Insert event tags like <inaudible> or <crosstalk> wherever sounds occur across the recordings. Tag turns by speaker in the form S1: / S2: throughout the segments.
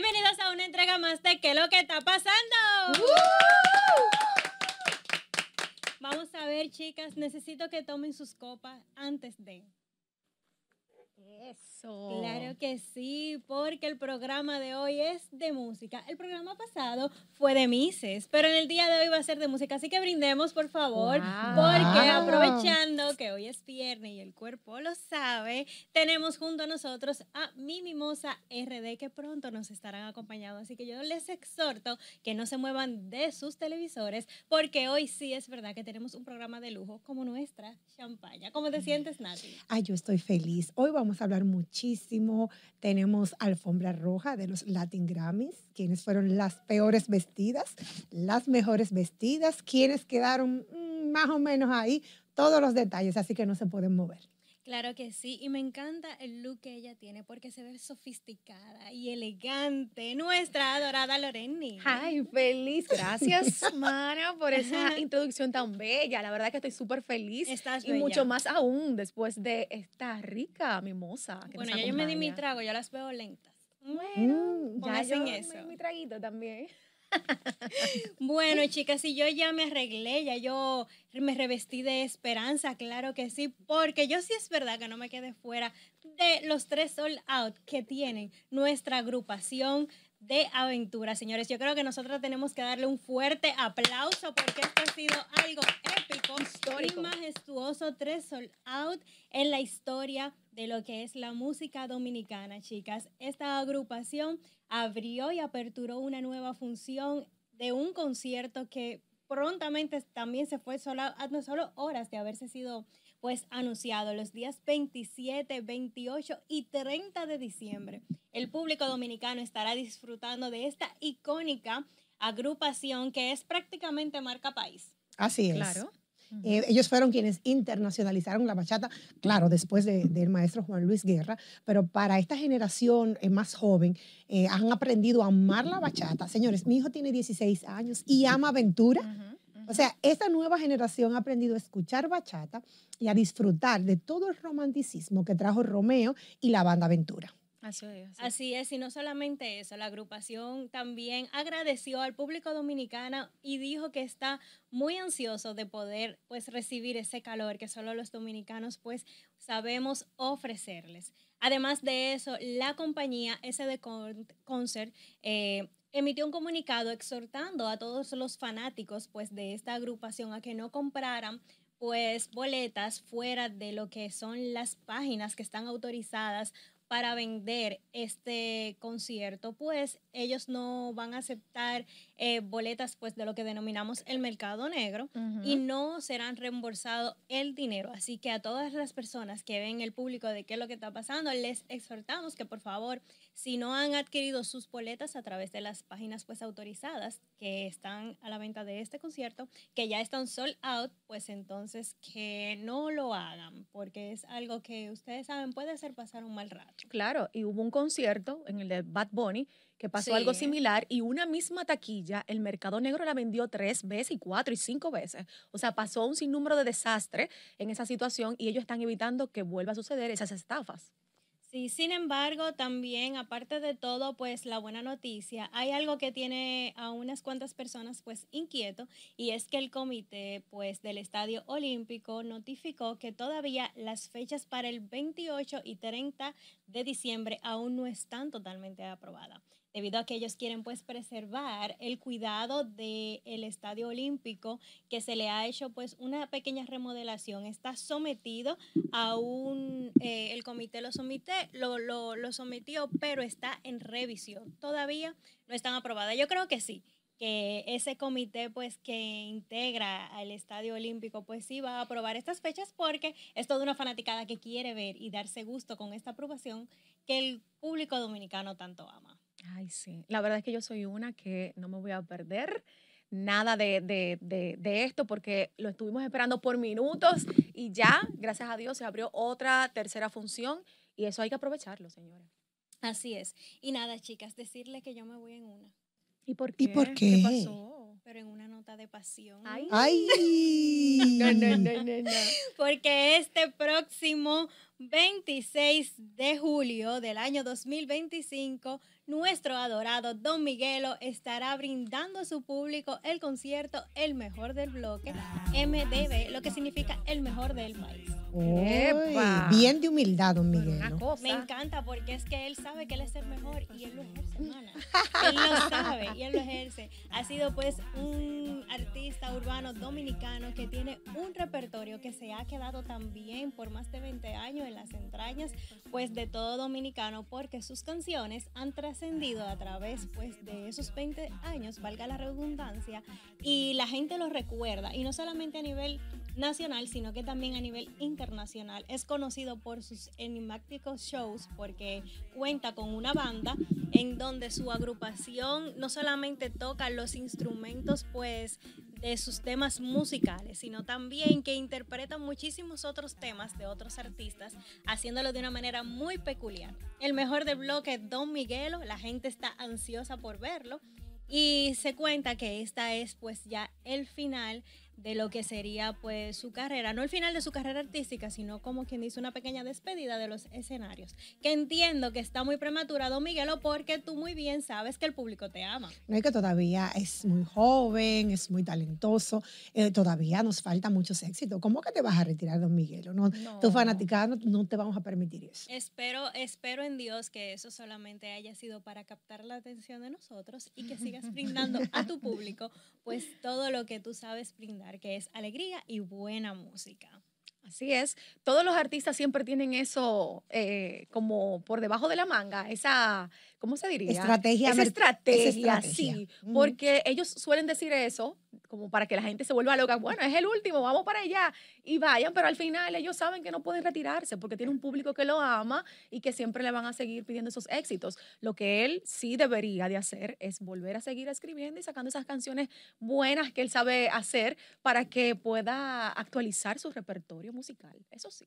S1: Bienvenidos a una entrega más de ¿Qué es lo que está pasando? Vamos a ver, chicas, necesito que tomen sus copas antes de
S2: eso. Claro
S1: que sí, porque el programa de hoy es de música. El programa pasado fue de Mises, pero en el día de hoy va a ser de música, así que brindemos, por favor, porque aprovechando que hoy es viernes y el cuerpo lo sabe, tenemos junto a nosotros a mi mimosa RD que pronto nos estarán acompañando, así que yo les exhorto que no se muevan de sus televisores, porque hoy sí es verdad que tenemos un programa de lujo como nuestra champaña. ¿Cómo te sientes, Nati?
S3: Ay, yo estoy feliz. Hoy vamos a muchísimo. Tenemos alfombra roja de los Latin Grammys, quienes fueron las peores vestidas, las mejores vestidas, quienes quedaron mm, más o menos ahí, todos los detalles, así que no se pueden mover.
S1: Claro que sí, y me encanta el look que ella tiene porque se ve sofisticada y elegante. Nuestra adorada Loreni. Ay,
S2: feliz. Gracias, <laughs> mano, por esa introducción tan bella. La verdad que estoy súper feliz. Estás y mucho más aún después de esta rica mimosa. Que bueno, ya yo me di mi
S1: trago, yo las veo lentas. Bueno, ya yo eso. Me,
S2: mi traguito también.
S1: <laughs> bueno, chicas, si yo ya me arreglé, ya yo me revestí de esperanza, claro que sí, porque yo sí es verdad que no me quedé fuera de los tres sold out que tienen nuestra agrupación de aventura, señores. Yo creo que nosotros tenemos que darle un fuerte aplauso porque esto ha sido algo épico, histórico majestuoso. Tres sold out en la historia de lo que es la música dominicana, chicas. Esta agrupación abrió y aperturó una nueva función de un concierto que prontamente también se fue solo, a no solo horas de haberse sido pues anunciado los días 27, 28 y 30 de diciembre. El público dominicano estará disfrutando de esta icónica agrupación que es prácticamente marca país.
S3: Así es. Claro. Eh, ellos fueron quienes internacionalizaron la bachata, claro, después del maestro Juan Luis Guerra, pero para esta generación eh, más joven eh, han aprendido a amar la bachata. Señores, mi hijo tiene 16 años y ama aventura. O sea, esta nueva generación ha aprendido a escuchar bachata y a disfrutar de todo el romanticismo que trajo Romeo y la banda Aventura.
S1: Así es. Así. es, y no solamente eso, la agrupación también agradeció al público dominicano y dijo que está muy ansioso de poder pues recibir ese calor que solo los dominicanos pues sabemos ofrecerles. Además de eso, la compañía SD Concert eh, emitió un comunicado exhortando a todos los fanáticos pues de esta agrupación a que no compraran pues boletas fuera de lo que son las páginas que están autorizadas para vender este concierto, pues ellos no van a aceptar eh, boletas pues de lo que denominamos el mercado negro y no serán reembolsados el dinero. Así que a todas las personas que ven el público de qué es lo que está pasando, les exhortamos que por favor, si no han adquirido sus boletas a través de las páginas pues autorizadas que están a la venta de este concierto, que ya están sold out, pues entonces que no lo hagan, porque es algo que ustedes saben puede hacer pasar un mal rato.
S2: Claro, y hubo un concierto en el de Bad Bunny que pasó algo similar y una misma taquilla, el mercado negro la vendió tres veces y cuatro y cinco veces. O sea, pasó un sinnúmero de desastres en esa situación y ellos están evitando que vuelva a suceder esas estafas.
S1: Sí, sin embargo, también, aparte de todo, pues la buena noticia, hay algo que tiene a unas cuantas personas pues inquieto y es que el comité pues del Estadio Olímpico notificó que todavía las fechas para el 28 y 30 de diciembre aún no están totalmente aprobadas debido a que ellos quieren pues preservar el cuidado del Estadio Olímpico que se le ha hecho pues una pequeña remodelación. Está sometido a un, eh, el comité lo, lo, sometió, pero está en revisión. Todavía no están aprobadas. Yo creo que sí que ese comité pues que integra al Estadio Olímpico pues sí va a aprobar estas fechas porque es toda una fanaticada que quiere ver y darse gusto con esta aprobación que el público dominicano tanto ama.
S2: Ay, sí. La verdad es que yo soy una que no me voy a perder nada de, esto porque lo estuvimos esperando por minutos y ya, gracias a Dios, se abrió otra tercera función y eso hay que aprovecharlo, señora. Así es.
S1: Y nada, chicas, decirle que yo me voy en una.
S2: ¿Y por qué? ¿Y por qué? pasó?
S1: Pero en una nota de pasión. ¡Ay!
S2: <laughs> no, no, no, no. <laughs>
S1: Porque este próximo 26 de julio del año 2025, nuestro adorado Don Miguelo estará brindando a su público el concierto El Mejor del Bloque, MDB, lo que significa el mejor del país.
S3: Bien de humildad, Don
S1: Miguelo. Me encanta porque es que él sabe que él es el mejor y él lo ejerce, Él lo sabe y él lo ejerce. Ha sido pues un artista urbano dominicano que tiene un repertorio que se ha quedado también por más de 20 años en las entrañas pues de todo dominicano porque sus canciones han trascendido a través pues de esos 20 años, valga la redundancia, y la gente lo recuerda y no solamente a nivel nacional, sino que también a nivel internacional. Es conocido por sus enigmáticos shows porque cuenta con una banda en donde su agrupación no solamente toca los instrumentos pues de sus temas musicales, sino también que interpreta muchísimos otros temas de otros artistas, haciéndolo de una manera muy peculiar. El mejor del bloque Don Miguelo, la gente está ansiosa por verlo y se cuenta que esta es pues ya el final de lo que sería pues su carrera, no el final de su carrera artística, sino como quien dice una pequeña despedida de los escenarios, que entiendo que está muy prematura, don Miguelo, porque tú muy bien sabes que el público te ama.
S3: No es que todavía es muy joven, es muy talentoso, eh, todavía nos falta muchos éxitos. ¿Cómo que te vas a retirar, don Miguelo? No, no. tus no, no, te vamos a permitir eso.
S1: Espero, espero en Dios que eso solamente haya sido para captar la atención de nosotros y que sigas brindando a tu público pues todo lo que tú sabes brindar que es alegría
S2: y buena música. Así es, todos los artistas siempre tienen eso eh, como por debajo de la manga, esa, ¿cómo se diría? Estrategia. Esa estrategia, sí, porque ellos suelen decir eso como para que la gente se vuelva loca, bueno, es el último, vamos para allá y vayan, pero al final ellos saben que no pueden retirarse porque tiene un público que lo ama y que siempre le van a seguir pidiendo esos éxitos. Lo que él sí debería de hacer es volver a seguir escribiendo y sacando esas canciones buenas que él sabe hacer para que pueda actualizar su repertorio musical. Eso sí.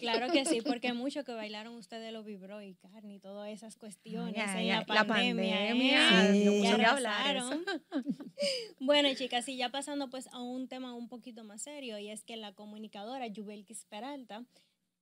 S2: Claro que sí, porque <laughs>
S1: mucho que bailaron ustedes lo vibró y carne y todas esas cuestiones la pandemia. ¿eh? pandemia. Ya hablar <laughs> Bueno, chicas, así ya pasando pues a un tema un poquito más serio, y es que la comunicadora Yubel Peralta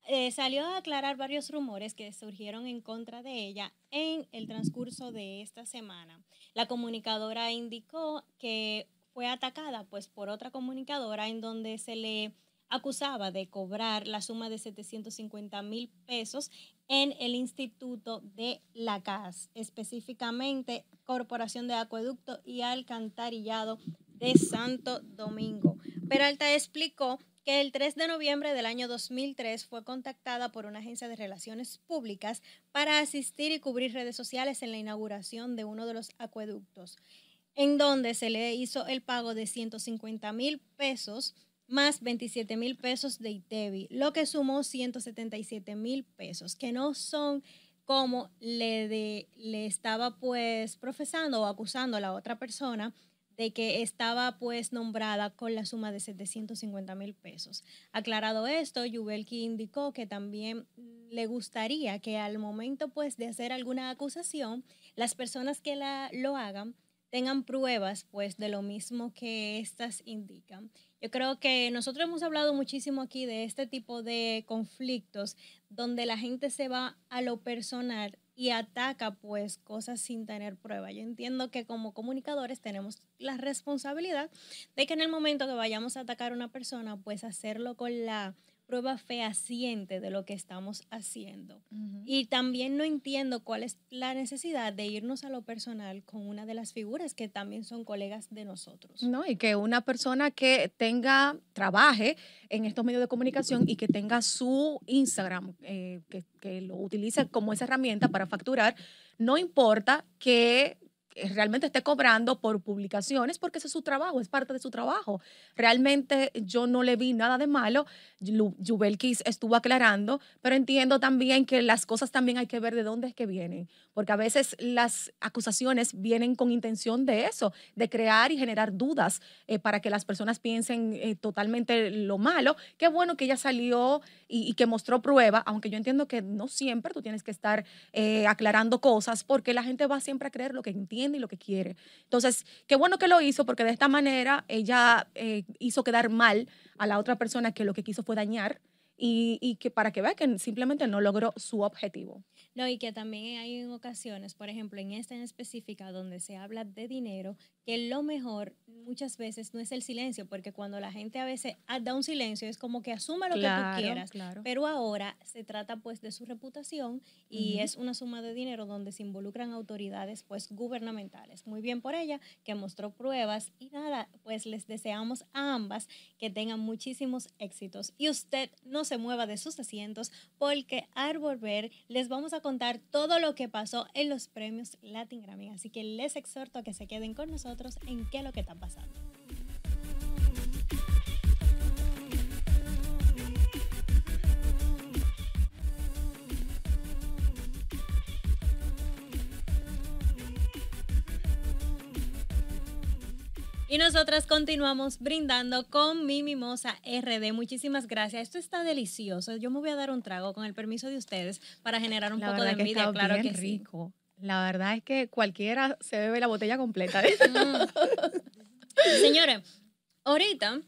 S1: eh, salió a aclarar varios rumores que surgieron en contra de ella en el transcurso de esta semana. La comunicadora indicó que fue atacada pues por otra comunicadora en donde se le acusaba de cobrar la suma de 750 mil pesos en el Instituto de la CAS, específicamente Corporación de Acueducto y Alcantarillado de Santo Domingo. Peralta explicó que el 3 de noviembre del año 2003 fue contactada por una agencia de relaciones públicas para asistir y cubrir redes sociales en la inauguración de uno de los acueductos, en donde se le hizo el pago de 150 mil pesos más 27 mil pesos de ITEVI, e lo que sumó 177 mil pesos, que no son como le, le estaba pues profesando o acusando a la otra persona de que estaba pues nombrada con la suma de 750 mil pesos. Aclarado esto, Yubelki indicó que también le gustaría que al momento pues de hacer alguna acusación, las personas que la, lo hagan tengan pruebas pues de lo mismo que estas indican. Yo creo que nosotros hemos hablado muchísimo aquí de este tipo de conflictos donde la gente se va a lo personal y ataca pues cosas sin tener prueba. Yo entiendo que como comunicadores tenemos la responsabilidad de que en el momento que vayamos a atacar a una persona, pues hacerlo con la prueba fehaciente de lo que estamos haciendo. Y también no entiendo cuál es la necesidad de irnos a lo personal con una de las figuras que también son colegas de nosotros.
S2: No, y que una persona que tenga, trabaje en estos medios de comunicación y que tenga su Instagram, eh, que, que lo utiliza como esa herramienta para facturar, no importa que eh, realmente esté cobrando por publicaciones porque ese es su trabajo, es parte de su trabajo. Realmente yo no le vi nada de malo, Jubelkis estuvo aclarando, pero entiendo también que las cosas también hay que ver de dónde es que vienen, porque a veces las acusaciones vienen con intención de eso, de crear y generar dudas eh, para que las personas piensen eh, totalmente lo malo. Qué bueno que ella salió y, que mostró prueba, aunque yo entiendo que no siempre tú tienes que estar aclarando cosas porque la gente va siempre a creer lo que entiende y lo que quiere. Entonces, qué bueno que lo hizo porque de esta manera ella eh, hizo quedar mal a la otra persona que lo que quiso fue dañar y, que para que vea que simplemente no logró su objetivo.
S1: No, y que también hay en ocasiones, por ejemplo, en esta en específica donde se habla de dinero, que lo mejor muchas veces no es el silencio, porque cuando la gente a veces ah, da un silencio es como que asuma lo que tú quieras, claro. pero ahora se trata pues de su reputación y es una suma de dinero donde se involucran autoridades pues gubernamentales. Muy bien por ella, que mostró pruebas y nada, pues les deseamos a ambas que tengan muchísimos éxitos. Y usted nos se mueva de sus asientos porque al volver les vamos a contar todo lo que pasó en los premios Latin Grammy. Así que les exhorto a que se queden con nosotros en qué es lo que está pasando. Y nosotras continuamos brindando con mi mimosa RD. Muchísimas gracias. Esto está delicioso. Yo me voy a dar un trago con el permiso de ustedes para generar un poco de envidia. claro rico.
S2: La verdad es que cualquiera se bebe la botella completa. <laughs> Mm. Señores, ahorita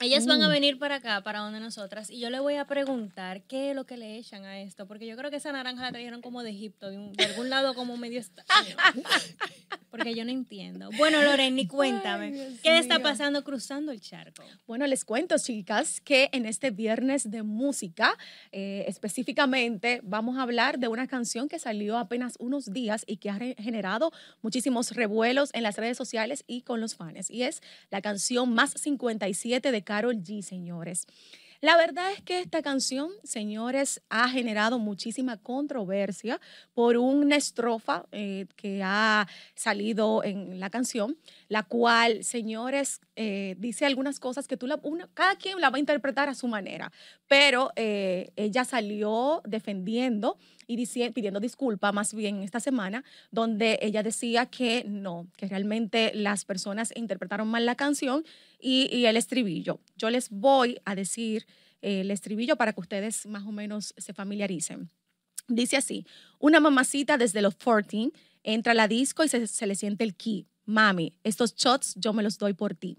S1: ellas van a mm. venir para acá, para donde nosotras, y yo le voy a preguntar qué es lo que le echan a esto, porque yo creo que esa naranja la trajeron como de Egipto, de, algún lado como medio está, <laughs> Porque yo no entiendo. Bueno, Loreni, cuéntame, ¿qué está pasando
S2: cruzando el charco? Bueno, les cuento, chicas, que en este viernes de música, eh, específicamente, vamos a hablar de una canción que salió apenas unos días y que ha generado muchísimos revuelos en las redes sociales y con los fans. Y es la canción Más 57 de Carol G, señores. La verdad es que esta canción, señores, ha generado muchísima controversia por una estrofa eh, que ha salido en la canción, la cual, señores, eh, dice algunas cosas que tú cada quien la va a interpretar a su manera, pero eh, ella salió defendiendo y pidiendo disculpas más bien esta semana, donde ella decía que no, que realmente las personas interpretaron mal la canción y, el estribillo. Yo les voy a decir eh, el estribillo para que ustedes más o menos se familiaricen. Dice así, una mamacita desde los 14 entra a la disco y se, se le siente el key Mami, estos shots yo me los doy por ti.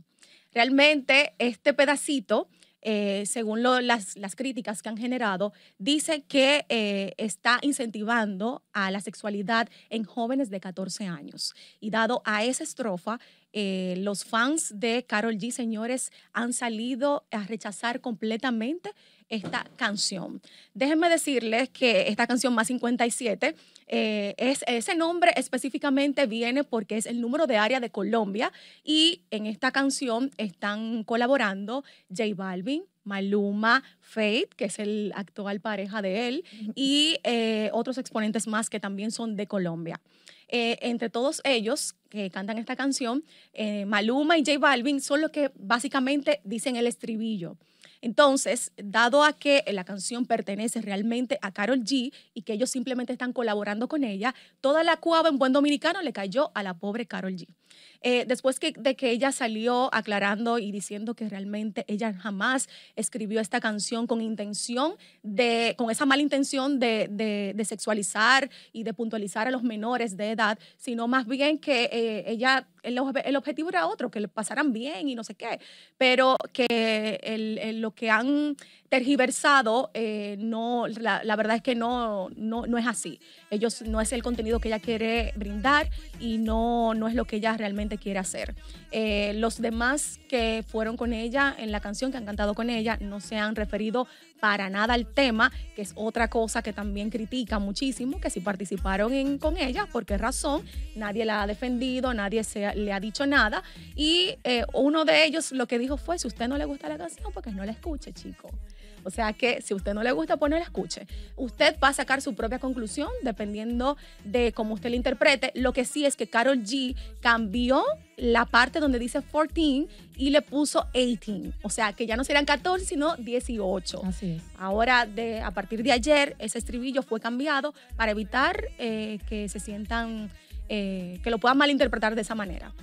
S2: Realmente este pedacito eh, según las, críticas que han generado, dice que eh, está incentivando a la sexualidad en jóvenes de 14 años. Y dado a esa estrofa, eh, los fans de Carol G, señores, han salido a rechazar completamente esta canción. Déjenme decirles que esta canción más 57, eh, es, ese nombre específicamente viene porque es el número de área de Colombia y en esta canción están colaborando J Balvin, Maluma, Faith, que es el actual pareja de él, y eh, otros exponentes más que también son de Colombia. Eh, entre todos ellos que cantan esta canción, eh, Maluma y J Balvin son los que básicamente dicen el estribillo. Entonces, dado a que la canción pertenece realmente a Carol G y que ellos simplemente están colaborando con ella, toda la cuava en buen dominicano le cayó a la pobre Carol G. Eh, después de que ella salió aclarando y diciendo que realmente ella jamás escribió esta canción con intención de, con esa mala intención de, de, sexualizar y de puntualizar a los menores de edad, sino más bien que eh, ella, el, objetivo era otro, que le pasaran bien y no sé qué, pero que el, lo que han tergiversado, eh, no, la, la, verdad es que no, no, no, es así. Ellos no es el contenido que ella quiere brindar y no, no es lo que ella realmente quiere hacer. Eh, los demás que fueron con ella en la canción, que han cantado con ella, no se han referido para nada al tema, que es otra cosa que también critica muchísimo, que si participaron en, con ella, ¿por qué razón? Nadie la ha defendido, nadie se, le ha dicho nada. Y eh, uno de ellos lo que dijo fue, si usted no le gusta la canción, porque no la escuche, chico. O sea que si usted no le gusta, pues no la escuche. Usted va a sacar su propia conclusión dependiendo de cómo usted la interprete. Lo que sí es que Carol G cambió la parte donde dice 14 y le puso 18. O sea, que ya no serán 14, sino 18. Así Ahora, de, a partir de ayer, ese estribillo fue cambiado para evitar eh, que se sientan, eh, que lo puedan malinterpretar de esa manera.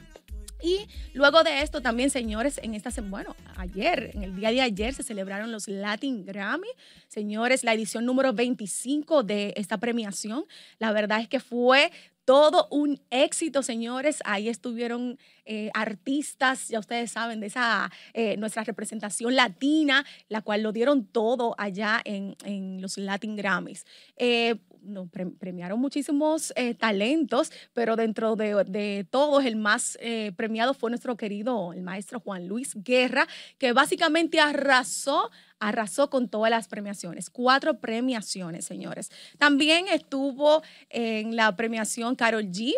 S2: Y luego de esto también, señores, en esta bueno, ayer, en el día de ayer se celebraron los Latin Grammy. Señores, la edición número 25 de esta premiación, la verdad es que fue todo un éxito, señores. Ahí estuvieron eh, artistas, ya ustedes saben, de esa eh, nuestra representación latina, la cual lo dieron todo allá en, los Latin Grammys. Eh, nos premiaron muchísimos eh, talentos, pero dentro de, todos el más eh, premiado fue nuestro querido, el maestro Juan Luis Guerra, que básicamente arrasó arrasó con todas las premiaciones, cuatro premiaciones, señores. También estuvo en la premiación Carol G,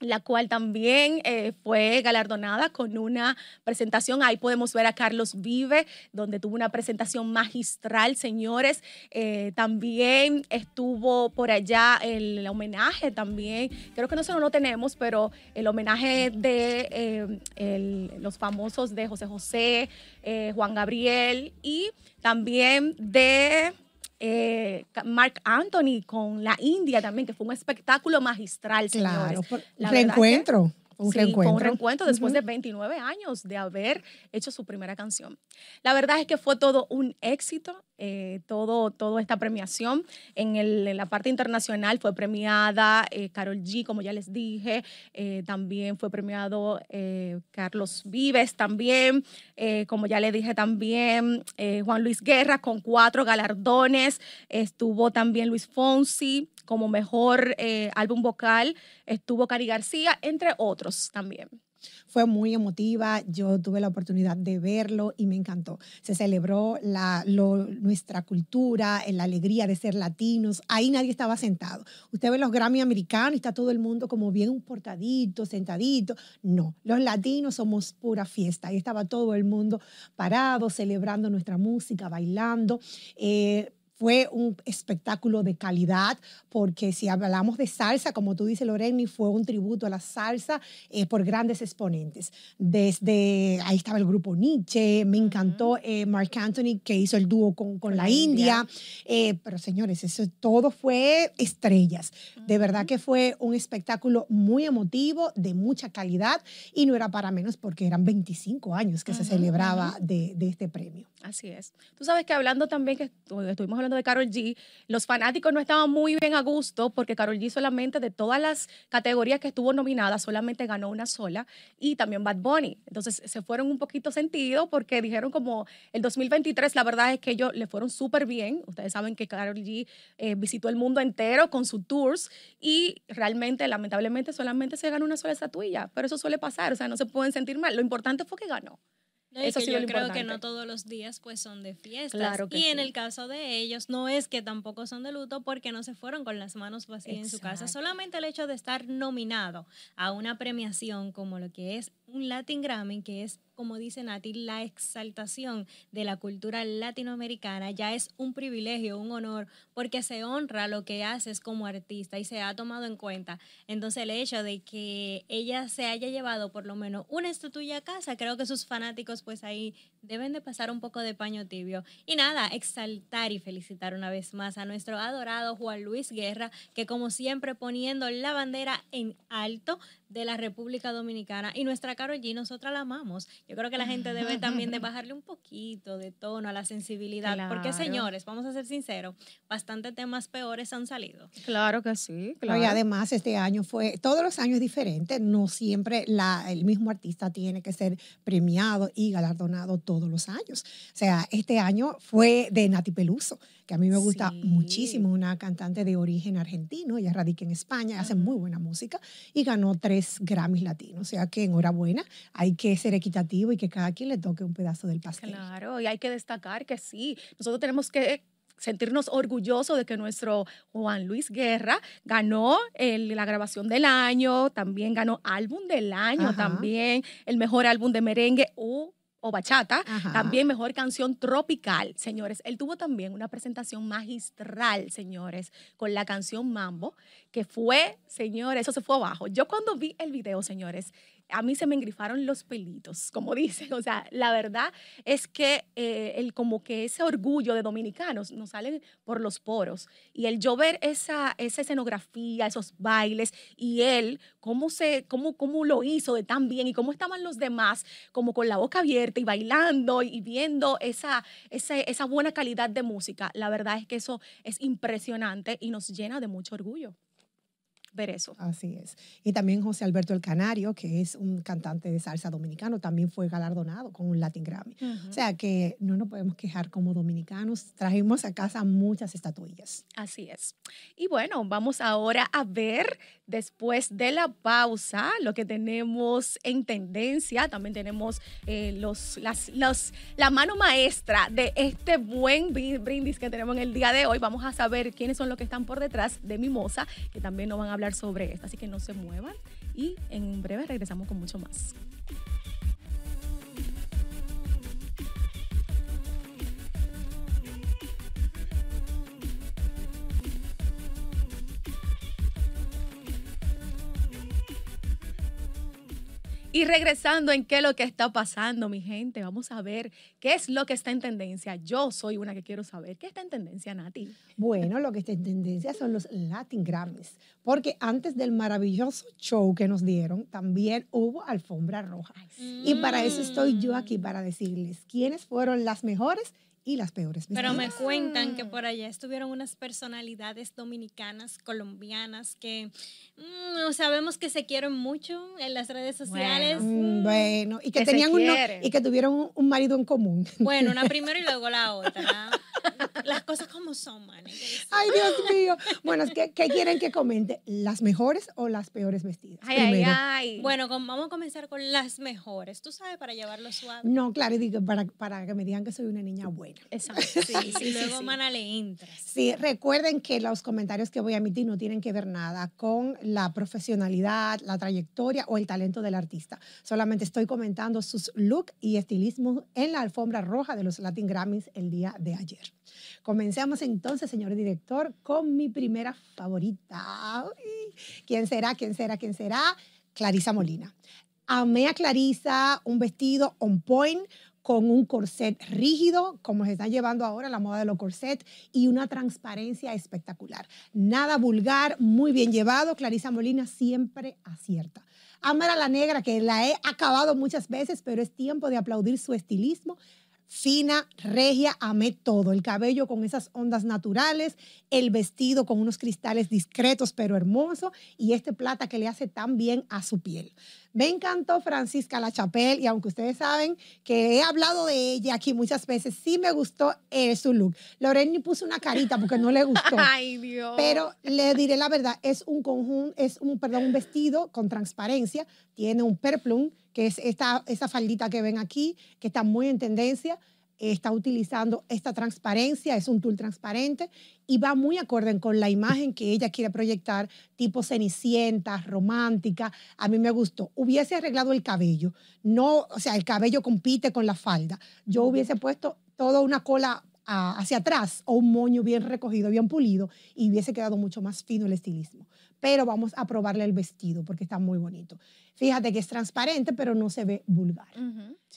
S2: la cual también eh, fue galardonada con una presentación. Ahí podemos ver a Carlos Vive, donde tuvo una presentación magistral, señores. Eh, también estuvo por allá el homenaje también. Creo que nosotros no lo tenemos, pero el homenaje de eh, los famosos de José José, Juan Gabriel y también de eh, Mark Anthony con la India también, que fue un espectáculo magistral, Claro, reencuentro. Un reencuentro. un después de 29 años de haber hecho su primera canción. La verdad es que fue todo un éxito, eh, todo, toda esta premiación. En, la parte internacional fue premiada eh, Carol G, como ya les dije, eh, también fue premiado eh, Carlos Vives, también, como ya le dije también, Juan Luis Guerra con cuatro galardones, estuvo también Luis Fonsi como mejor álbum vocal, estuvo Cari García, entre otros también.
S3: Fue muy emotiva, yo tuve la oportunidad de verlo y me encantó. Se celebró la, nuestra cultura, eh, la alegría de ser latinos, ahí nadie estaba sentado. Usted ve los Grammy americanos, está todo el mundo como bien portadito, sentadito. No, los latinos somos pura fiesta, ahí estaba todo el mundo parado, celebrando nuestra música, bailando. Eh, fue un espectáculo de calidad, porque si hablamos de salsa, como tú dices, Loreni, fue un tributo a la salsa eh, por grandes exponentes. Desde ahí estaba el grupo Nietzsche, me encantó eh, Mark Anthony, que hizo el dúo con, con, la, India. Eh, pero señores, eso todo fue estrellas. De verdad que fue un espectáculo muy emotivo, de mucha calidad, y no era para menos porque eran 25 años que se celebraba de, de, este premio.
S2: Así es. Tú sabes que hablando también, que estuvimos hablando de Carol G, los fanáticos no estaban muy bien a gusto porque Carol G solamente de todas las categorías que estuvo nominada, solamente ganó una sola y también Bad Bunny. Entonces se fueron un poquito sentido porque dijeron como el 2023, la verdad es que ellos le fueron súper bien. Ustedes saben que Carol G eh, visitó el mundo entero con sus tours y realmente, lamentablemente, solamente se ganó una sola estatuilla, pero eso suele pasar, o sea, no se pueden sentir mal. Lo importante fue que ganó yo creo que no
S1: todos los días pues son de fiestas. y en el caso de ellos no es que tampoco son de luto porque no se fueron con las manos vacías en su casa. Solamente el hecho de estar nominado a una premiación como lo que es un Latin Grammy, que es como dice Nati, la exaltación de la cultura latinoamericana ya es un privilegio, un honor, porque se honra lo que haces como artista y se ha tomado en cuenta. Entonces el hecho de que ella se haya llevado por lo menos una estatuilla a casa, creo que sus fanáticos pues ahí deben de pasar un poco de paño tibio. Y nada, exaltar y felicitar una vez más a nuestro adorado Juan Luis Guerra, que como siempre poniendo la bandera en alto de la República Dominicana. Y nuestra Carol G, nosotras la amamos. Yo creo que la gente debe también de <laughs> bajarle un poquito de tono a la sensibilidad, porque señores, vamos a ser sinceros, bastantes temas peores
S2: han salido. Claro que sí. Claro. Y además
S3: este año fue, todos los años es diferente, no siempre la, el mismo artista tiene que ser premiado y galardonado todos los años. O sea, este año fue de Nati Peluso, que a mí me gusta muchísimo, una cantante de origen argentino, ella radica en España, hace muy buena música y ganó tres Grammys latinos. O sea que enhorabuena, hay que ser equitativo y que cada quien le toque un pedazo del pastel.
S2: Claro, y hay que destacar que sí, nosotros tenemos que sentirnos orgullosos de que nuestro Juan Luis Guerra ganó la grabación del año, también ganó álbum del año, también el mejor álbum de merengue. Uh, bachata, también mejor canción tropical, señores. Él tuvo también una presentación magistral, señores, con la canción Mambo, que fue, señores, eso se fue abajo. Yo cuando vi el video, señores, a mí se me engrifaron los pelitos, como <laughs> dicen. O sea, la verdad es que eh, el, como que ese orgullo de dominicanos nos sale por los poros. Y el yo ver esa, esa escenografía, esos bailes, y él, cómo, se, cómo, cómo lo hizo de tan bien y cómo estaban los demás, como con la boca abierta y bailando y viendo esa, esa buena calidad de música. La verdad es que eso es impresionante y nos llena de mucho orgullo ver eso.
S3: Así es. Y también José Alberto El Canario, que es un cantante de salsa dominicano, también fue galardonado con un Latin Grammy. O sea que
S2: no nos podemos quejar como dominicanos. Trajimos a casa muchas estatuillas. Así es. Y bueno, vamos ahora a ver después de la pausa lo que tenemos en tendencia. También tenemos eh, los, las, los, la mano maestra de este buen brindis que tenemos en el día de hoy. Vamos a saber quiénes son los que están por detrás de Mimosa, que también nos van a hablar sobre esto. Así que no se muevan y en breve regresamos con mucho más. Y regresando en qué es lo que está pasando, mi gente, vamos a ver qué es lo que está en tendencia. Yo soy una que quiero saber qué está en tendencia, Nati.
S3: Bueno, lo que está en tendencia son los Latin Grammys, porque antes del maravilloso show que nos dieron, también hubo alfombra roja. Y para eso estoy yo aquí, para decirles quiénes fueron las mejores y las peores. Pero me
S1: cuentan que mm. por allá estuvieron unas personalidades dominicanas, colombianas, que mm, sabemos que se quieren mucho en las redes sociales.
S3: Bueno, mm. y que, tenían y que tuvieron un marido en común. Bueno, una <laughs>
S1: primero y luego la otra las cosas como son, man.
S3: Ay, Dios mío. Bueno, ¿qué, quieren que comente? ¿Las mejores o las peores vestidas? Ay, ay, ay.
S1: Bueno, vamos a comenzar con las mejores. ¿Tú sabes para llevarlo suave?
S3: No, claro, para, que me digan que soy una niña buena. Exacto. Sí, <laughs> luego, mana, le entras. Sí, recuerden que los comentarios que voy a emitir no tienen que ver nada con la profesionalidad, la trayectoria o el talento del artista. Solamente estoy comentando sus look y estilismo en la alfombra roja de los Latin Grammys el día de ayer. Comencemos entonces, señor director, con mi primera favorita. ¿Quién será? ¿Quién será? ¿Quién será? Clarisa Molina. Amé a Clarisa, un vestido on point, con un corset rígido, como se está llevando ahora la moda de los corsets, y una transparencia espectacular. Nada vulgar, muy bien llevado. Clarisa Molina siempre acierta. a la Negra, que la he acabado muchas veces, pero es tiempo de aplaudir su estilismo, fina, regia, amé todo. El cabello con esas ondas naturales, el vestido con unos cristales discretos pero hermoso y este plata que le hace tan bien a su piel. Me encantó Francisca La Chapelle, y aunque ustedes saben que he hablado de ella aquí muchas veces, sí me gustó su look. Lorena puso una carita porque no le gustó. <laughs> Ay, Dios. Pero le diré la verdad, es un conjunto, es un, perdón, un vestido con transparencia, tiene un perplum que es esta, esa faldita que ven aquí, que está muy en tendencia, está utilizando esta transparencia, es un tool transparente y va muy acorde con la imagen que ella quiere proyectar, tipo cenicienta, romántica. A mí me gustó. Hubiese arreglado el cabello, no, o sea, el cabello compite con la falda. Yo hubiese puesto toda una cola hacia atrás o un moño bien recogido, bien pulido y hubiese quedado mucho más fino el estilismo pero vamos a probarle el vestido porque está muy bonito. Fíjate que es transparente, pero no se ve vulgar.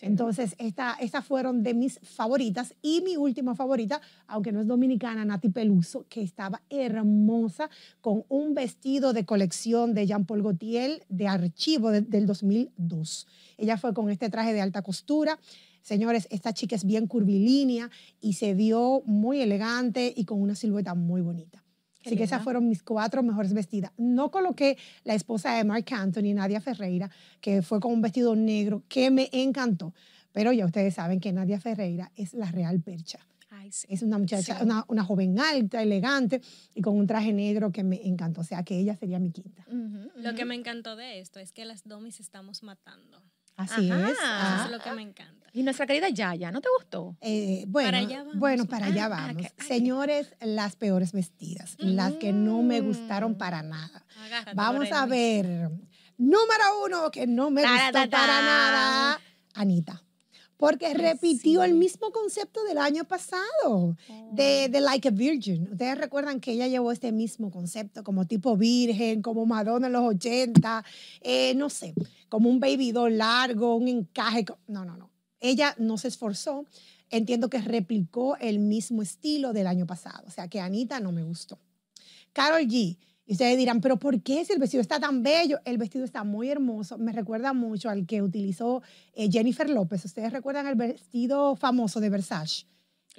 S3: Entonces, estas fueron de mis favoritas y mi última favorita, aunque no es dominicana, Nati Peluso, que estaba hermosa con un vestido de colección de Jean-Paul Gaultier de archivo del 2002. Ella fue con este traje de alta costura. Señores, esta chica es bien curvilínea y se vio muy elegante y con una silueta muy bonita. Así que esas fueron mis cuatro mejores vestidas. No coloqué la esposa de Mark Anthony, Nadia Ferreira, que fue con un vestido negro que me encantó. Pero ya ustedes saben que Nadia Ferreira es la real percha. Es una muchacha, una, joven alta, elegante y con un traje negro que me encantó. O sea, que ella sería mi quinta.
S1: Lo que me encantó de esto es que las domis estamos matando. Así es. Eso ah. es lo que me encanta.
S3: Y nuestra querida Yaya, ¿no te gustó? Eh, bueno, para allá vamos. Bueno, para ah, allá ah, vamos. Señores, las peores vestidas, las que no me mm. gustaron para nada.
S2: vamos a ver.
S3: Número uno que no me gustó para nada, Anita porque repitió el mismo concepto del año pasado, de, oh. de, Like a Virgin. Ustedes recuerdan que ella llevó este mismo concepto como tipo virgen, como Madonna en los 80, eh, no sé, como un baby doll largo, un encaje. No, no, no. Ella no se esforzó. Entiendo que replicó el mismo estilo del año pasado. O sea que Anita no me gustó. Carol G y ustedes dirán, pero ¿por qué si el vestido está tan bello? El vestido está muy hermoso, me recuerda mucho al que utilizó eh, Jennifer López. Ustedes recuerdan el vestido famoso de Versace.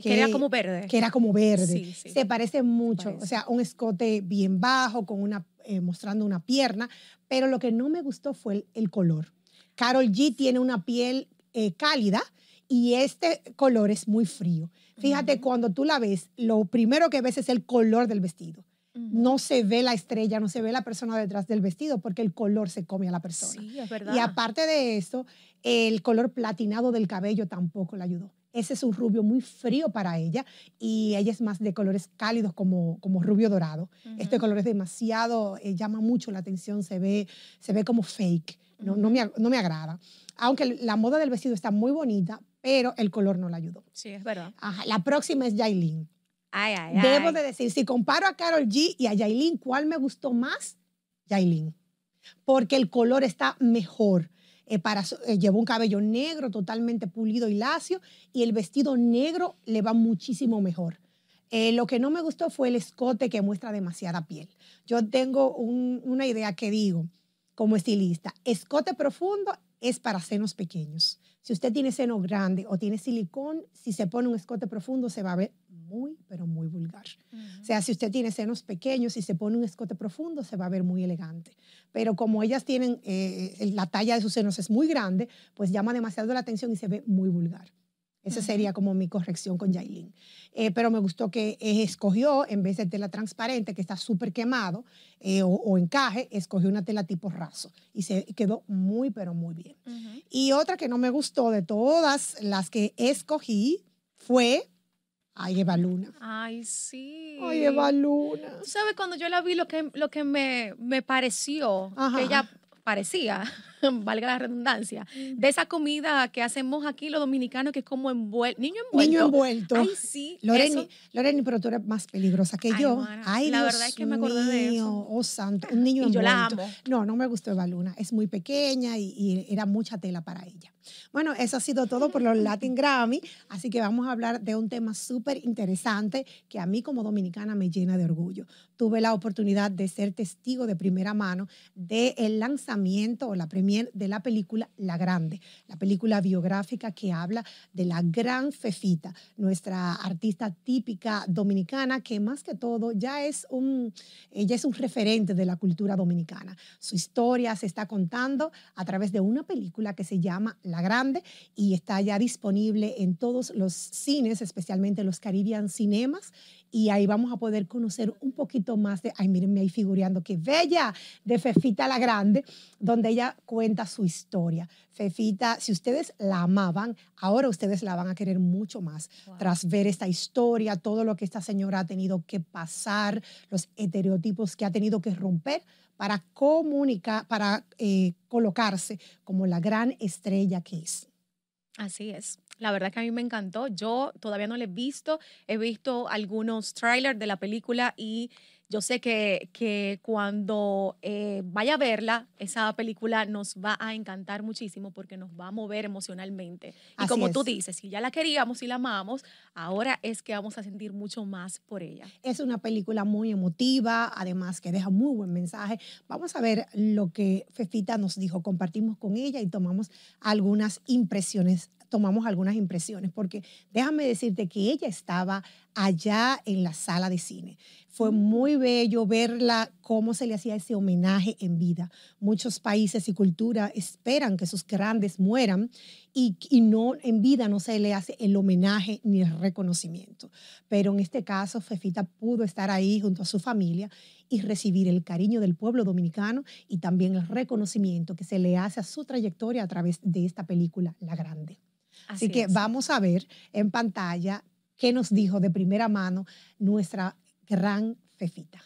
S2: Que, era como verde. Que era como verde. Se
S3: parece mucho. O sea, un escote bien bajo, con una, eh, mostrando una pierna. Pero lo que no me gustó fue el, color. Carol G tiene una piel eh, cálida y este color es muy frío. Fíjate, cuando tú la ves, lo primero que ves es el color del vestido no se ve la estrella, no se ve la persona detrás del vestido, porque el color se come a la persona. Sí, es verdad. Y aparte de esto el color platinado del cabello tampoco le ayudó. Ese es un rubio muy frío para ella y ella es más de colores cálidos como, como rubio dorado. Este color es demasiado, eh, llama mucho la atención, se ve, se ve como fake, no, me, agrada. Aunque la moda del vestido está muy bonita, pero el color no la ayudó.
S2: Sí, es verdad. La
S3: próxima es Yailin. Debo de decir, si comparo a Carol G y a Yailin, ¿cuál me gustó más? Yailin. Porque el color está mejor. Eh, eh, llevó un cabello negro totalmente pulido y lacio y el vestido negro le va muchísimo mejor. Eh, lo que no me gustó fue el escote que muestra demasiada piel. Yo tengo una idea que digo como estilista, escote profundo es para senos pequeños. Si usted tiene seno grande o tiene silicón, si se pone un escote profundo se va a ver muy, pero muy vulgar. O sea, si usted tiene senos pequeños y se pone un escote profundo, se va a ver muy elegante. Pero como ellas tienen, eh, eh, la talla de sus senos es muy grande, pues llama demasiado la atención y se ve muy vulgar. Esa sería como mi corrección con Yailin. Eh, pero me gustó que escogió, en vez de tela transparente, que está súper quemado, o, encaje, escogió una tela tipo raso. Y se quedó muy, pero muy bien. Y otra que no me gustó de todas las que escogí fue Ay, Eva Luna.
S2: Ay, sí. Ay, Eva
S3: Luna.
S2: sabes, cuando yo la vi, lo que, me, pareció, que ella parecía, <laughs> valga la redundancia, de esa comida que hacemos aquí los dominicanos, que es como envuelto, niño envuelto. Niño envuelto. Ay, sí. Loreni,
S3: Loreni pero tú eres más peligrosa que yo. Ay, la Dios verdad es que me acordé de eso. Oh, santo, un niño y envuelto. Yo la amo. No, no me gustó Eva Luna. Es muy pequeña y, era mucha tela para ella. Bueno, eso ha sido todo por los Latin Grammy, así que vamos a hablar de un tema súper interesante que a mí como dominicana me llena de orgullo. Tuve la oportunidad de ser testigo de primera mano del lanzamiento o la premiación de la película La Grande, la película biográfica que habla de la gran Fefita, nuestra artista típica dominicana que más que todo ya es un, ella es un referente de la cultura dominicana. Su historia se está contando a través de una película que se llama La Grande y está ya disponible en todos los cines, especialmente los Caribbean Cinemas y ahí vamos a poder conocer un poquito más de, ay, mírenme ahí figureando, qué bella, de Fefita la Grande, donde ella cuenta su historia. Fefita, si ustedes la amaban, ahora ustedes la van a querer mucho más tras ver esta historia, todo lo que esta señora ha tenido que pasar, los estereotipos que ha tenido que romper para comunicar, para eh, colocarse como la gran estrella que es.
S2: Así es. La verdad que a mí me encantó. Yo todavía no la he visto. He visto algunos trailers de la película y yo sé que, que cuando eh, vaya a verla, esa película nos va a encantar muchísimo porque nos va a mover emocionalmente. y como tú dices, si ya la queríamos y la amamos, ahora es que vamos a sentir mucho más por ella.
S3: Es una película muy emotiva, además que deja muy buen mensaje. Vamos a ver lo que Fefita nos dijo. Compartimos con ella y tomamos algunas impresiones tomamos algunas impresiones, porque déjame decirte que ella estaba allá en la sala de cine. Fue mm. muy bello verla cómo se le hacía ese homenaje en vida. Muchos países y culturas esperan que sus grandes mueran y, y, no en vida no se le hace el homenaje ni el reconocimiento. Pero en este caso, Fefita pudo estar ahí junto a su familia y recibir el cariño del pueblo dominicano y también el reconocimiento que se le hace a su trayectoria a través de esta película, La Grande. Así, que vamos a ver en pantalla qué nos dijo de primera mano nuestra gran Fefita.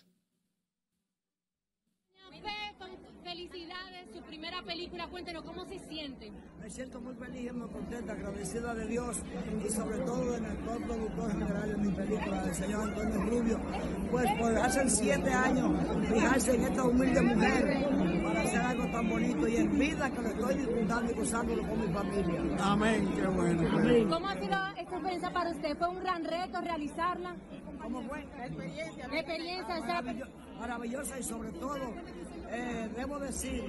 S4: Felicidades, su primera película, cuéntenos cómo se siente.
S3: Me siento muy feliz y muy contenta, agradecida de Dios y sobre todo de nuestro productor general de mi película, el señor Antonio Rubio, pues por pues, hace siete años fijarse en esta humilde mujer para hacer algo tan bonito y en vida que lo estoy
S2: disfrutando y gozándolo con mi familia. Amén, qué bueno.
S3: ¿Cómo ha sido esta experiencia
S4: para usted? ¿Fue un gran reto realizarla?
S1: Como buena experiencia. experiencia, maravillosa, y sobre todo eh, debo decir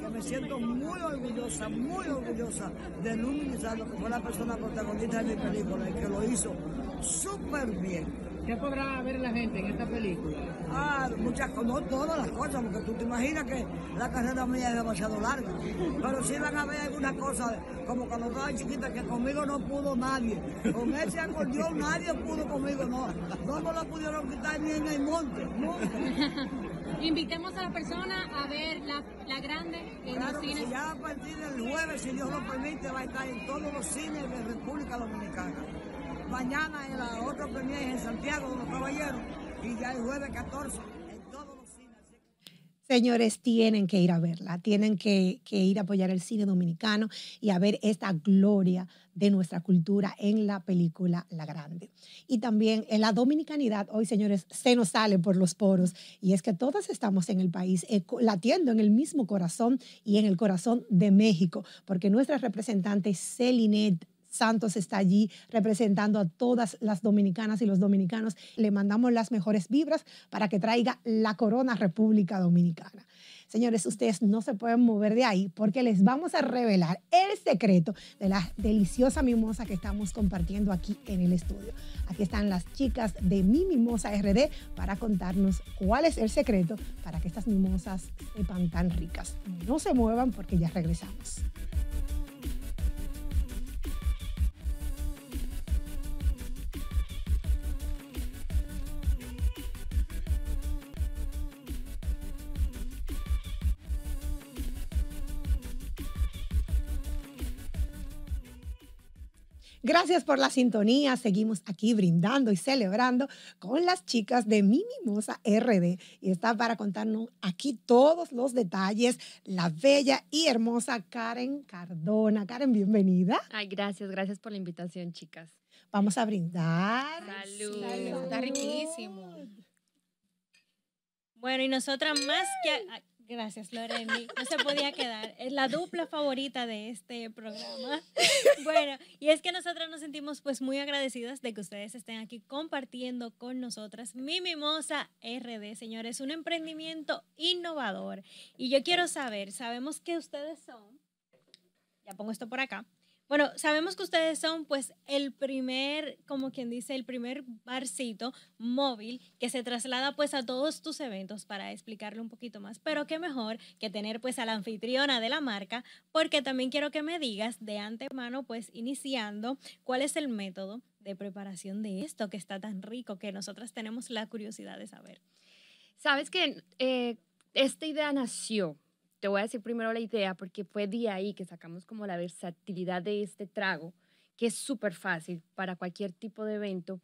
S1: que me siento muy
S4: orgullosa, muy orgullosa de Luminizado, que fue la persona protagonista de mi película y que lo hizo súper bien. ¿Qué podrá ver la gente en esta película? Ah,
S2: muchas cosas, no todas las cosas, porque tú te imaginas que la carrera mía es demasiado larga. Pero si van a ver algunas cosas, como cuando estaba chiquita, que conmigo no pudo nadie. Con ese
S3: acordeón nadie pudo conmigo, no. No lo pudieron quitar ni en el monte, <laughs>
S4: Invitemos a las personas a ver la, la grande en los cines. Ya a
S3: partir del jueves, si Dios lo permite, va a estar en todos los cines de República Dominicana. Mañana en la otra premiere en Santiago de los Caballeros y ya el jueves 14 Señores, tienen que ir a verla, tienen que, ir a apoyar el cine dominicano y a ver esta gloria de nuestra cultura en la película La Grande. Y también en la dominicanidad, hoy señores, se nos sale por los poros y es que todas estamos en el país, eh, latiendo en el mismo corazón y en el corazón de México, porque nuestra representante Celinette Santos está allí representando a todas las dominicanas y los dominicanos. Le mandamos las mejores vibras para que traiga la corona República Dominicana. Señores, ustedes no se pueden mover de ahí porque les vamos a revelar el secreto de la deliciosa mimosa que estamos compartiendo aquí en el estudio. Aquí están las chicas de Mi Mimosa RD para contarnos cuál es el secreto para que estas mimosas sepan tan ricas. No se muevan porque ya regresamos. Gracias por la sintonía. Seguimos aquí brindando y celebrando con las chicas de Mi Mimosa RD. Y está para contarnos aquí todos los detalles la bella y hermosa Karen Cardona. Karen, bienvenida. Ay, gracias, gracias por la invitación, chicas. Vamos a
S1: brindar.
S3: Salud.
S4: Está riquísimo.
S1: Bueno, y nosotras más que... Gracias, Loreni. No se podía quedar. Es la dupla favorita de este programa. <laughs> Bueno, y es que nosotras nos sentimos pues muy agradecidas de que ustedes estén aquí compartiendo con nosotras mi mimosa RD, señores, un emprendimiento innovador. Y yo quiero saber, sabemos que ustedes son, ya pongo esto por acá, bueno, sabemos que ustedes son pues el primer, como quien dice, el primer barcito móvil que se traslada pues a todos tus eventos para explicarle un poquito más, pero qué mejor que tener pues a la anfitriona de la marca, porque también quiero que me digas de antemano pues iniciando cuál es el método de preparación de esto que está tan rico que nosotras tenemos la curiosidad de saber. Sabes que eh, esta idea nació te voy a decir primero la idea porque fue de ahí
S4: que sacamos como la versatilidad de este trago, que es súper fácil para cualquier tipo de evento.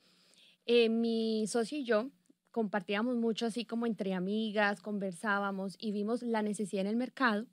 S4: Eh, mi socio y yo compartíamos mucho así como entre amigas, conversábamos y vimos la necesidad en el mercado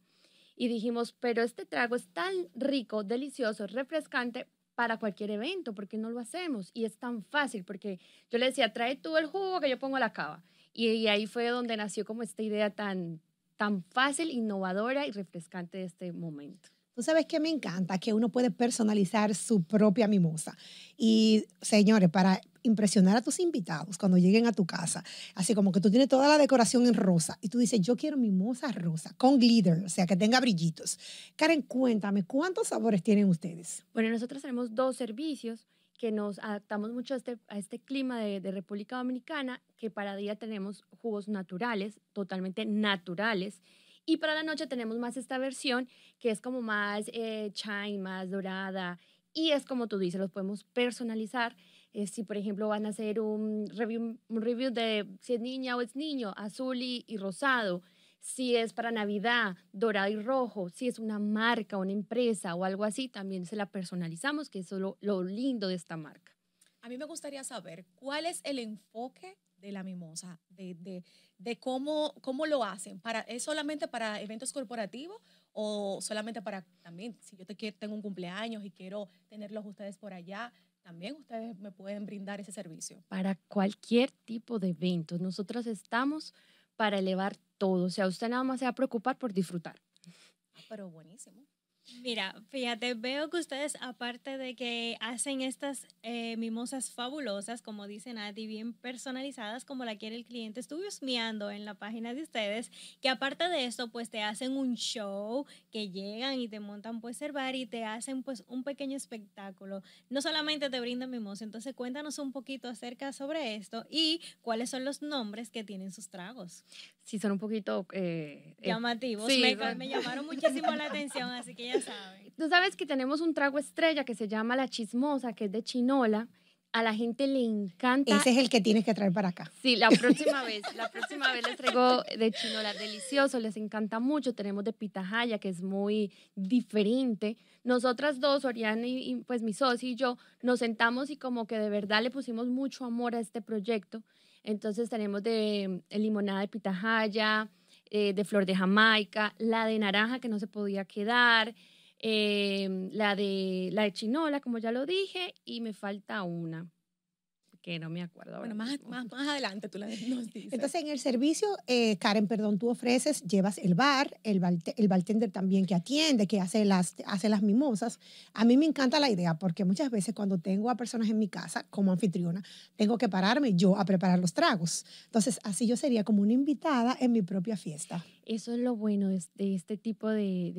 S4: y dijimos, pero este trago es tan rico, delicioso, refrescante para cualquier evento, ¿por qué no lo hacemos? Y es tan fácil porque yo le decía, trae tú el jugo que yo pongo la cava. y ahí fue donde nació como esta idea tan, tan fácil, innovadora y refrescante de este momento.
S3: Tú sabes que me encanta que uno puede personalizar su propia mimosa. Y señores, para impresionar a tus invitados cuando lleguen a tu casa, así como que tú tienes toda la decoración en rosa y tú dices, yo quiero mimosa rosa con glitter, o sea, que tenga brillitos. Karen, cuéntame, ¿cuántos sabores tienen ustedes?
S4: Bueno, nosotros tenemos dos servicios que nos adaptamos mucho a este, a este clima de, República Dominicana, que para día tenemos jugos naturales, totalmente naturales, y para la noche tenemos más esta versión que es como más eh, chai, más dorada, y es como tú dices, los podemos personalizar. Eh, si, por ejemplo, van a hacer un review, review de si es niña o es niño, azul y, y rosado, si es para Navidad, dorado y rojo, si es una marca, una empresa o algo así, también se la personalizamos, que es lo, lo lindo de esta marca.
S2: A mí me gustaría saber cuál es el enfoque de la mimosa, de, cómo, lo hacen. Para, ¿Es solamente para eventos corporativos o solamente para también, si yo tengo un cumpleaños y quiero tenerlos ustedes por allá? También ustedes me pueden brindar ese servicio.
S4: Para cualquier tipo de evento, nosotros estamos para elevar todo. O sea, usted nada más se va a preocupar por disfrutar.
S2: Ah, pero buenísimo.
S1: Mira, fíjate, veo que ustedes, aparte de que hacen estas eh, mimosas fabulosas, como dicen a bien personalizadas, como la quiere el cliente, estuve husmeando en la página de ustedes, que aparte de esto, pues te hacen un show, que llegan y te montan pues el bar y te hacen pues un pequeño espectáculo. No solamente te brindan mimosas, entonces cuéntanos un poquito acerca sobre esto y cuáles son los nombres que tienen sus tragos.
S4: Sí, son un poquito... Eh, eh, Llamativos, me, me llamaron <laughs> muchísimo la atención, así que ya Tú sabes que tenemos un trago estrella que se llama la chismosa, que es de chinola.
S3: A la gente le encanta. Ese es el que tienes que traer para acá.
S4: Sí, la próxima <laughs> vez, la próxima vez les traigo de chinola, delicioso, les encanta mucho. Tenemos de pitahaya, que es muy diferente. Nosotras dos, Oriana y, pues mi socio y yo, nos sentamos y como que de verdad le pusimos mucho amor a este proyecto. Entonces tenemos de, de eh, limonada de pitahaya, eh, de flor de Jamaica, la de naranja que no se podía quedar, eh, la, de, la de chinola, como ya lo dije, y me falta una
S2: que no me acuerdo. Bueno, más, más, más, adelante tú la <laughs> nos dices. Entonces,
S3: en el servicio, eh, Karen, perdón, tú ofreces, llevas el bar, el, el bartender también que atiende, que hace las, hace las mimosas. A mí me encanta la idea porque muchas veces cuando tengo a personas en mi casa como anfitriona, tengo que pararme yo a preparar los tragos. Entonces, así yo sería como una invitada en mi propia fiesta.
S4: Eso es lo bueno de, este tipo de,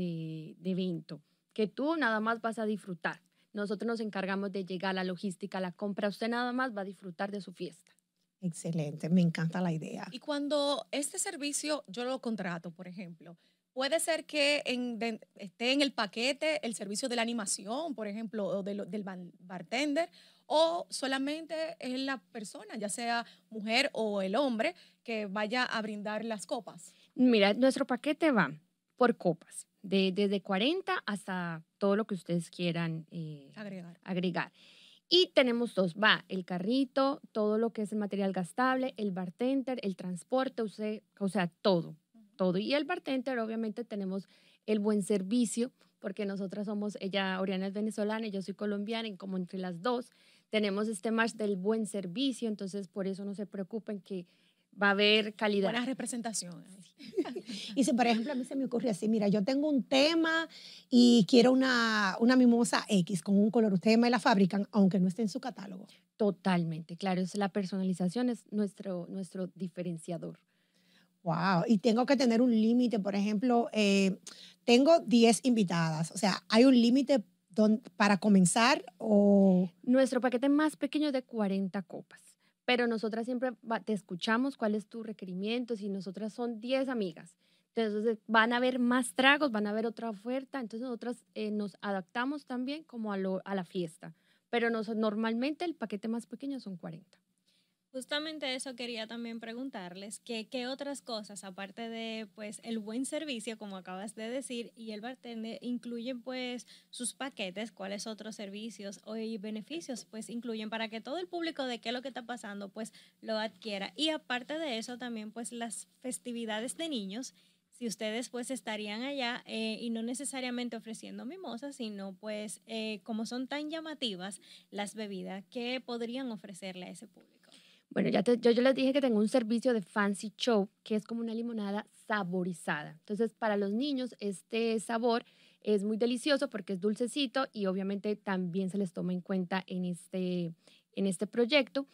S4: de evento, que tú nada más vas a disfrutar nosotros nos encargamos de llegar a la logística, a la compra.
S2: Usted nada más va a disfrutar de su fiesta.
S3: Excelente, me encanta la idea. Y
S2: cuando este servicio yo lo contrato, por ejemplo, puede ser que esté en el paquete el servicio de la animación, por ejemplo, o del bartender, o solamente es la persona, ya sea mujer o el hombre, que vaya a brindar las copas.
S4: Mira, nuestro paquete va por copas de, desde 40 hasta todo lo que ustedes quieran eh, agregar. Y tenemos dos, va, el carrito, todo lo que es el material gastable, el bartender, el transporte, usted, o sea, todo, todo. Y el bartender, obviamente, tenemos el buen servicio, porque nosotras somos, ella, Oriana es venezolana y yo soy colombiana, y como entre las dos, tenemos este match del buen servicio, entonces por eso no se preocupen que va a haber calidad. Buenas
S2: representaciones.
S3: <laughs> y si, por ejemplo, a mí se me ocurre así, mira, yo tengo un tema y quiero una, mimosa X con un color, ustedes me la fabrican, aunque no esté en su catálogo.
S4: Totalmente, claro, es la personalización es nuestro, nuestro diferenciador.
S3: Wow, y tengo que tener un límite, por ejemplo, eh, tengo 10 invitadas, o sea, hay un límite para comenzar o...
S4: Nuestro paquete más pequeño de 40 copas pero nosotras siempre te escuchamos cuál es tu requerimiento, si nosotras son 10 amigas. Entonces van a haber más tragos, van a haber otra oferta, entonces nosotras eh, nos adaptamos también como a, lo, a la fiesta, pero nos, normalmente el paquete más pequeño son 40.
S1: Justamente eso quería también preguntarles, que qué otras cosas, aparte de pues el buen servicio, como acabas de decir, y el bartender, incluyen pues sus paquetes, cuáles otros servicios y beneficios pues incluyen para que todo el público de qué es lo que está pasando pues lo adquiera. Y aparte de eso también pues las festividades de niños, si ustedes pues estarían allá eh, y no necesariamente ofreciendo mimosas, sino pues eh, como son tan llamativas las bebidas, ¿qué podrían ofrecerle a ese público?
S4: Bueno, ya yo, les dije que tengo un servicio de Fancy Show, que es como una limonada saborizada. Entonces, para los niños, este sabor es muy delicioso porque es dulcecito y obviamente también se les toma en cuenta en este, este proyecto.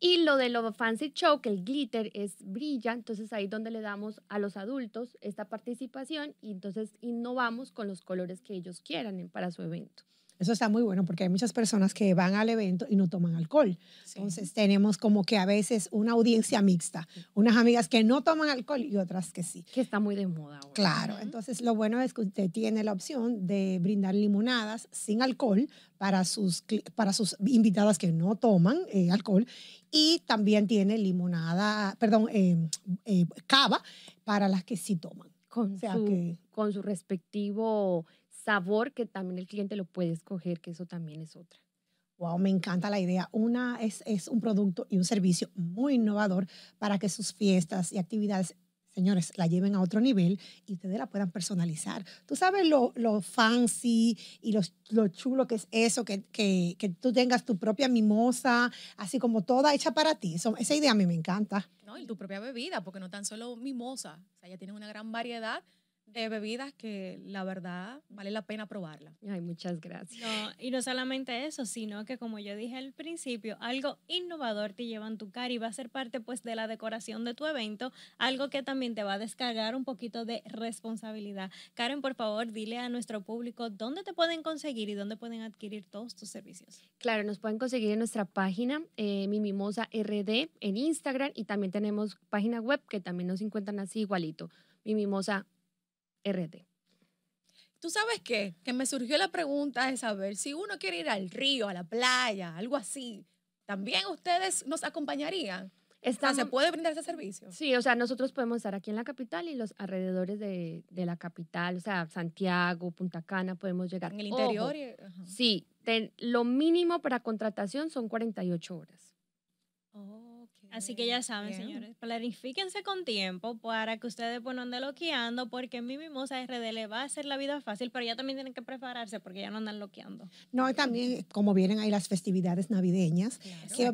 S4: Y lo de lo fancy show, que el glitter es brilla, entonces ahí es donde le damos a los adultos esta participación y entonces innovamos con los colores que ellos quieran
S3: para su evento. Eso está muy bueno porque hay muchas personas que van al evento y no toman alcohol. Entonces tenemos como que a veces una audiencia mixta, unas amigas que no toman alcohol y otras que sí. Que está muy de moda Claro, entonces lo bueno es que usted tiene la opción de brindar limonadas sin alcohol para sus, para sus invitadas que no toman eh, alcohol y también tiene limonada, perdón, eh, eh, cava para las que sí toman. Con, sea que,
S4: con su respectivo sabor que también el cliente lo puede escoger, que eso también es otra.
S3: Wow, me encanta la idea. Una es, un producto y un servicio muy innovador para que sus fiestas y actividades señores, la lleven a otro nivel y ustedes la puedan personalizar. Tú sabes lo, fancy y lo chulo que es eso, que, que, tú tengas tu propia mimosa, así como toda hecha para ti. esa idea a mí me encanta.
S2: No, y tu propia bebida, porque no tan solo mimosa, o sea, ya tienen una gran variedad de bebidas que la verdad vale la pena probarla. Ay, muchas gracias. y no solamente eso, sino que como yo dije al principio,
S1: algo innovador te lleva en tu cara y va a ser parte pues de la decoración de tu evento, algo que también te va a descargar un poquito de responsabilidad. Karen, por favor, dile a nuestro público dónde te pueden conseguir y dónde pueden adquirir todos tus servicios.
S4: Claro, nos pueden conseguir en nuestra página eh, Mi RD en Instagram y también tenemos página web que también nos encuentran
S2: así igualito,
S4: mimimosa RT.
S2: ¿Tú sabes qué? Que me surgió la pregunta de saber si uno quiere ir al río, a la playa, algo así, ¿también ustedes nos acompañarían? ¿Se puede brindar ese servicio? Sí, o sea, nosotros podemos estar
S4: aquí en la capital y los alrededores de, la capital, o sea, Santiago, Punta Cana, podemos llegar. En el interior. sí, lo mínimo para contratación son 48 horas.
S1: Oh. Así que ya mm, saben, señores, planifíquense con tiempo para que ustedes pues, no anden loqueando, porque mi mimosa RD le va a hacer la vida fácil, pero ya también tienen que prepararse porque ya no andan loqueando.
S3: No, y también, eh, como vienen ahí las festividades navideñas, ¿qué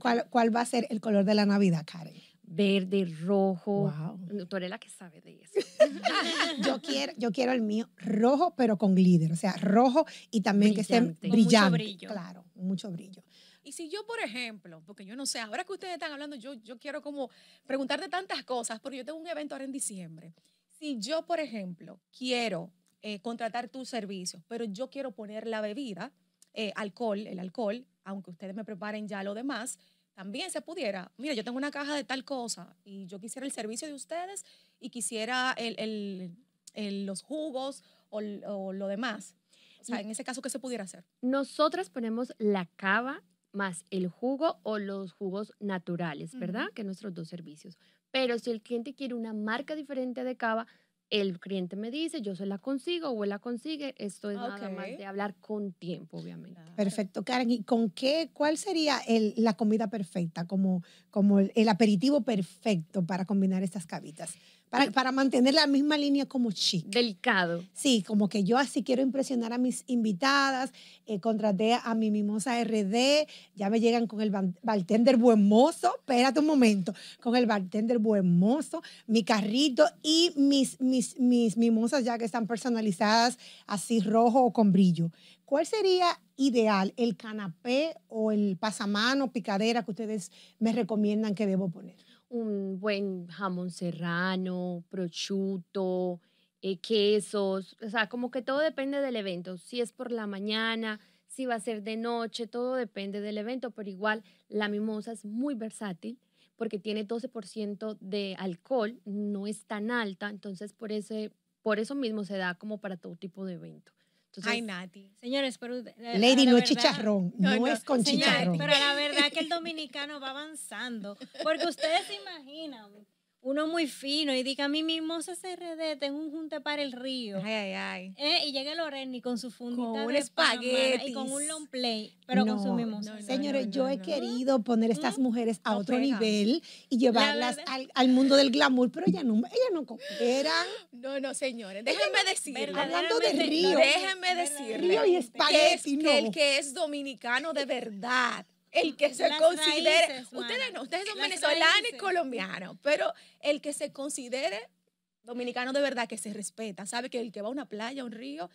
S3: cuál, cuál, va a ser el color de la Navidad, Karen? Verde, rojo.
S4: Wow. Mm, que sabe de eso.
S3: <laughs> yo, quiero, yo quiero el mío rojo, pero con glitter. O sea, rojo y también que esté brillante. mucho brillo. Claro, mucho brillo.
S2: Y si yo, por ejemplo, porque yo no sé, ahora que ustedes están hablando, yo, yo quiero como preguntarte tantas cosas, porque yo tengo un evento ahora en diciembre. Si yo, por ejemplo, quiero eh, contratar tus servicios, pero yo quiero poner la bebida, eh, alcohol, el alcohol, aunque ustedes me preparen ya lo demás, también se pudiera, mira, yo tengo una caja de tal cosa y yo quisiera el servicio de ustedes y quisiera los jugos o, o, lo demás. O sea, en ese caso, ¿qué se pudiera hacer?
S4: Nosotras ponemos la cava más el jugo o los jugos naturales, ¿verdad? Que nuestros dos servicios.
S2: Pero si el cliente quiere una
S4: marca diferente de cava, el cliente me dice, yo se la consigo o él la consigue. Esto es nada más de hablar con tiempo,
S3: obviamente. Perfecto, Karen. ¿Y con qué, cuál sería la comida perfecta, como, como el, el, aperitivo perfecto para combinar estas cavitas? para, mantener la misma línea como chic. Delicado. Sí, como que yo así quiero impresionar a mis invitadas. Eh, contraté a mi mimosa RD, ya me llegan con el bartender buen mozo, espérate un momento, con el bartender buen mozo, mi carrito y mis, mis, mis mimosas ya que están personalizadas así rojo o con brillo. ¿Cuál sería ideal, el canapé o el pasamano, picadera que ustedes me recomiendan que debo poner?
S4: un buen jamón serrano, prosciutto, eh, quesos, o sea, como que todo depende del evento. Si es por la mañana, si va a ser de noche, todo depende del evento, pero igual la mimosa es muy versátil porque tiene 12% de alcohol, no es tan alta, entonces por, ese, por eso mismo se da como para todo tipo de evento.
S1: Ay, Nati. Señores, pero. Lady, no es chicharrón. No, es con chicharrón. Pero la verdad que el dominicano va avanzando. Porque ustedes se imaginan uno muy fino y diga, mi mimosa redete tengo un junte para el río. Ay, ay, ay. Eh, y llega Loreni con su fundita con un de espagueti y con un long play, pero con su mimosa. Señores,
S3: yo he querido poner estas mujeres a otro nivel y llevarlas al, mundo del glamour, pero ellas
S2: no, ella no cooperan. No, no, señores, déjenme decir. Hablando de río. Déjenme decir. Río y espagueti, el que es dominicano de verdad el que se considere, ustedes no, ustedes son venezolanos y colombianos, pero el que se considere dominicano de verdad que se respeta, sabe que el que va a una playa, a un río,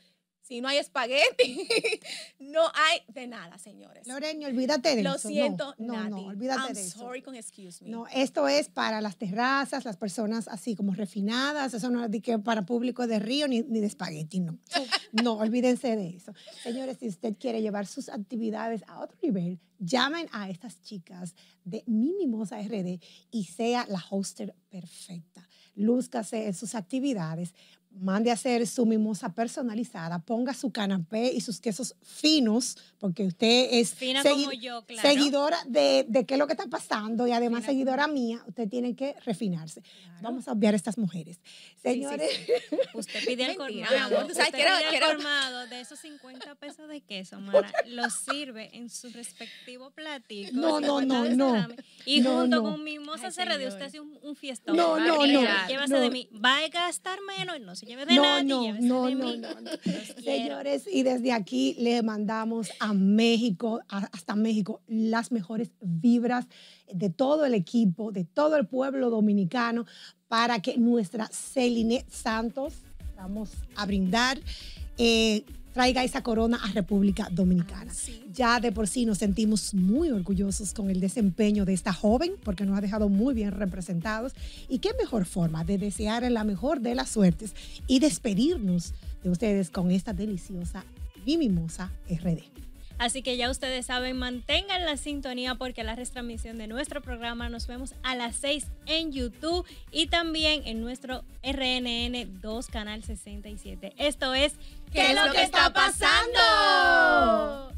S2: si no hay espagueti, <laughs> no hay de nada, señores. Loreño, olvídate de eso. Lo siento, no, no, olvídate de eso. sorry excuse me. No, esto
S3: es para las terrazas, las personas así como refinadas, eso no es para público de río ni, de espagueti, no. No, olvídense de eso. Señores, si usted quiere llevar sus actividades a otro nivel, llamen a estas chicas de Mimosa RD y sea la hoster perfecta. Lúzcase en sus actividades mande a hacer su mimosa personalizada, ponga su canapé y sus quesos finos, porque usted es seguidora de, de, qué es lo que está pasando y además seguidora mía, usted tiene que refinarse. Vamos a obviar a estas mujeres. Señores.
S1: Usted <laughs> pide el colmado. Usted quiero... de esos 50 pesos de queso, Mara, lo sirve en su respectivo platico. No, no, no, no. Y junto con mimosa se se reduce usted hace un, fiestón. No, no, no. Llévase de mí. Va a gastar menos y no no, No, no, no, no, Señores,
S3: y desde aquí le mandamos a México, hasta México, las mejores vibras de todo el equipo, de todo el pueblo dominicano, para que nuestra Celine Santos vamos a brindar. Eh, traiga esa corona a República Dominicana. Ah, ya de por sí nos sentimos muy orgullosos con el desempeño de esta joven porque nos ha dejado muy bien representados. Y qué mejor forma de desear la mejor de las suertes y despedirnos de ustedes con esta deliciosa y mimosa
S1: RD. Así que ya ustedes saben, mantengan la sintonía porque la retransmisión de nuestro programa nos vemos a las 6 en YouTube y también en nuestro RNN 2 Canal 67. Esto es ¿Qué es lo que está pasando?